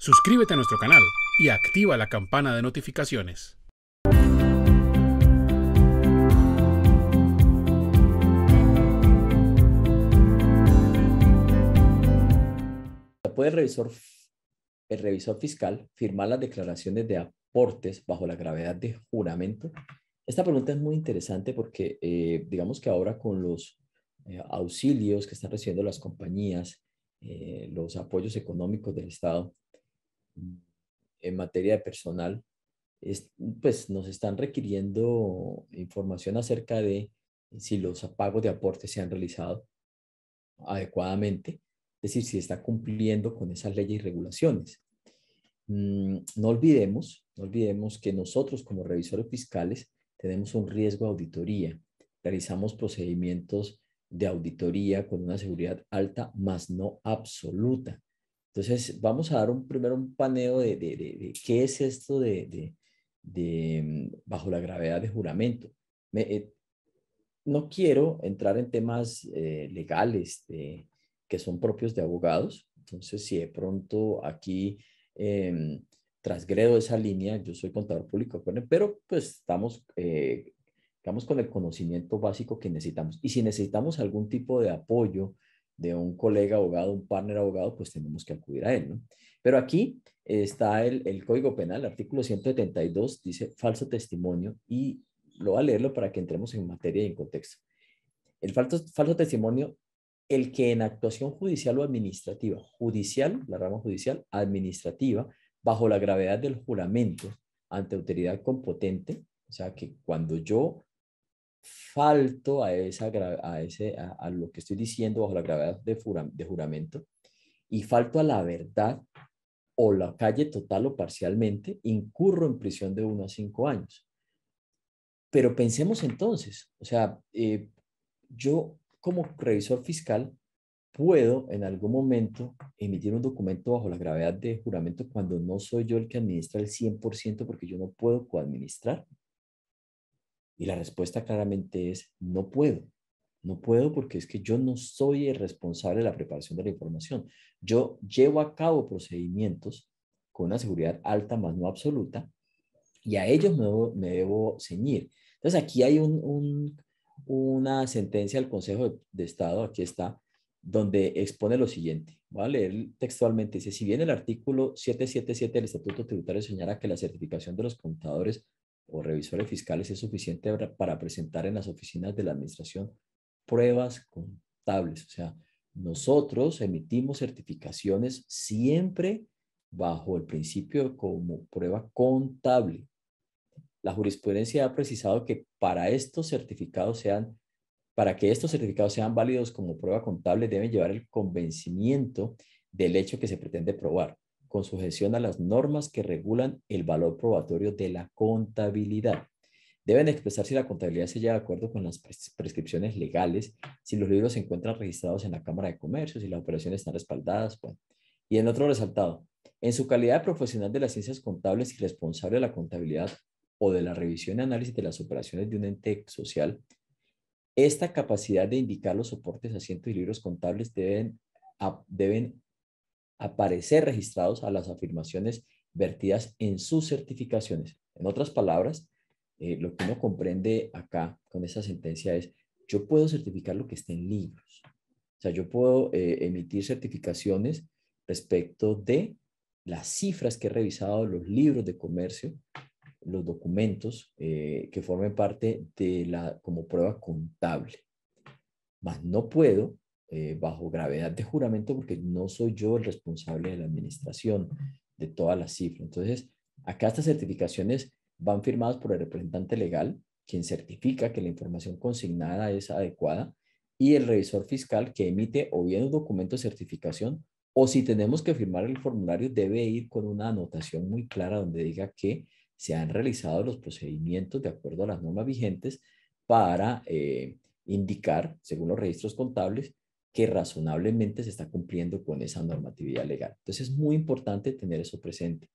Suscríbete a nuestro canal y activa la campana de notificaciones. Puede el revisor, fiscal firmar las declaraciones de aportes bajo la gravedad de juramento? Esta pregunta es muy interesante porque eh, digamos que ahora con los eh, auxilios que están recibiendo las compañías, eh, los apoyos económicos del Estado, en materia de personal, pues nos están requiriendo información acerca de si los pagos de aporte se han realizado adecuadamente, es decir, si está cumpliendo con esas leyes y regulaciones. Mm, no olvidemos, no olvidemos que nosotros como revisores fiscales tenemos un riesgo de auditoría. Realizamos procedimientos de auditoría con una seguridad alta, más no absoluta. Entonces, vamos a dar un, primero un paneo de, qué es esto de, mm, bajo la gravedad de juramento. Eh, no quiero entrar en temas eh, legales eh, que son propios de abogados. Entonces, si de pronto aquí eh, transgredo esa línea, yo soy contador público, pero pues estamos, estamos con el conocimiento básico que necesitamos. Y si necesitamos algún tipo de apoyo, de un colega abogado, un partner abogado, pues tenemos que acudir a él, ¿no? Pero aquí está el, Código Penal, artículo 172, dice falso testimonio y lo voy a leerlo para que entremos en materia y en contexto. El falso, testimonio, el que en actuación judicial o administrativa, judicial, la rama judicial, administrativa, bajo la gravedad del juramento ante autoridad competente, o sea que cuando yo falto a, esa, a, ese, a, lo que estoy diciendo bajo la gravedad de, de juramento y falto a la verdad o la calle total o parcialmente, incurro en prisión de uno a cinco años. Pero pensemos entonces, o sea, eh, yo como revisor fiscal puedo en algún momento emitir un documento bajo la gravedad de juramento cuando no soy yo el que administra el 100% porque yo no puedo coadministrar. Y la respuesta claramente es no puedo. No puedo porque es que yo no soy el responsable de la preparación de la información. Yo llevo a cabo procedimientos con una seguridad alta más no absoluta y a ellos me debo, ceñir. Entonces aquí hay un, una sentencia del Consejo de, Estado, aquí está, donde expone lo siguiente. Voy a leer textualmente. Dice, si bien el artículo 777 del Estatuto Tributario señala que la certificación de los contadores o revisores fiscales es suficiente para presentar en las oficinas de la administración pruebas contables. O sea, nosotros emitimos certificaciones siempre bajo el principio como prueba contable. La jurisprudencia ha precisado que para estos certificados sean para que estos certificados sean válidos como prueba contable deben llevar el convencimiento del hecho que se pretende probar con sujeción a las normas que regulan el valor probatorio de la contabilidad. Deben expresar si la contabilidad se lleva de acuerdo con las prescripciones legales, si los libros se encuentran registrados en la Cámara de Comercio, si las operaciones están respaldadas. Y en otro resaltado, en su calidad de profesional de las ciencias contables y responsable de la contabilidad o de la revisión y análisis de las operaciones de un ente social, esta capacidad de indicar los soportes, asientos y libros contables deben, deben aparecer registrados a las afirmaciones vertidas en sus certificaciones. En otras palabras, eh, lo que uno comprende acá con esta sentencia es, yo puedo certificar lo que esté en libros. O sea, yo puedo eh, emitir certificaciones respecto de las cifras que he revisado, los libros de comercio, los documentos eh, que formen parte de la como prueba contable. Mas no puedo eh, bajo gravedad de juramento porque no soy yo el responsable de la administración de todas las cifras. Entonces, acá estas certificaciones van firmadas por el representante legal, quien certifica que la información consignada es adecuada, y el revisor fiscal que emite o bien un documento de certificación o si tenemos que firmar el formulario, debe ir con una anotación muy clara donde diga que se han realizado los procedimientos de acuerdo a las normas vigentes para eh, indicar, según los registros contables, que razonablemente se está cumpliendo con esa normatividad legal. Entonces es muy importante tener eso presente.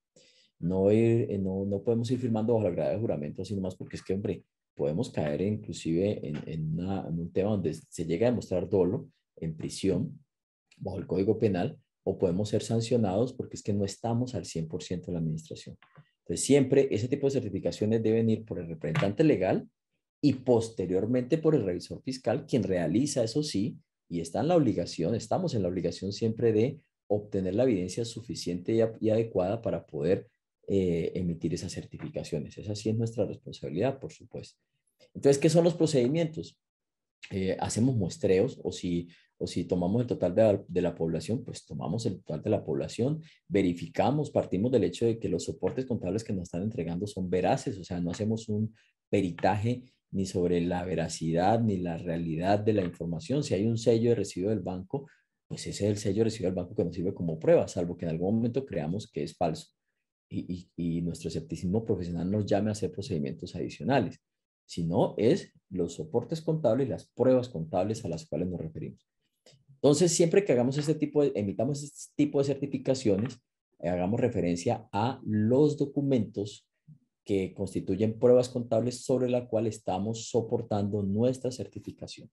No, eh, no, podemos ir firmando bajo la grada de juramento, sino más porque es que, hombre, podemos caer inclusive en, en, un tema donde se llega a demostrar dolo en prisión bajo el Código Penal o podemos ser sancionados porque es que no estamos al 100% de la administración. Entonces, siempre ese tipo de certificaciones deben ir por el representante legal y posteriormente por el revisor fiscal, quien realiza, eso sí, y está en la obligación, estamos en la obligación siempre de obtener la evidencia suficiente y, adecuada para poder eh, emitir esas certificaciones. Esa sí es nuestra responsabilidad, por supuesto. Entonces, ¿qué son los procedimientos? Eh, hacemos muestreos o si, o si tomamos el total de la, de la, población, pues tomamos el total de la población, verificamos, partimos del hecho de que los soportes contables que nos están entregando son veraces, o sea, no hacemos un peritaje ni sobre la veracidad ni la realidad de la información. Si hay un sello de recibo del banco, pues ese es el sello de recibo del banco que nos sirve como prueba, salvo que en algún momento creamos que es falso y, y, nuestro escepticismo profesional nos llame a hacer procedimientos adicionales, Si no, es los soportes contables y las pruebas contables a las cuales nos referimos. Entonces, siempre que hagamos este tipo de, emitamos este tipo de certificaciones, hagamos referencia a los documentos que constituyen pruebas contables sobre la cual estamos soportando nuestra certificación.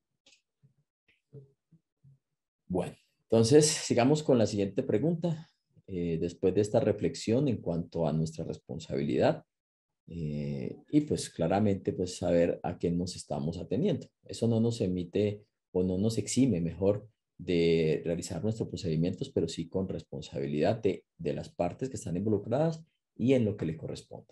Bueno, entonces sigamos con la siguiente pregunta. Eh, después de esta reflexión en cuanto a nuestra responsabilidad eh, y pues claramente pues saber a qué nos estamos atendiendo, Eso no nos emite o no nos exime mejor de realizar nuestros procedimientos, pero sí con responsabilidad de las partes que están involucradas y en lo que le corresponde.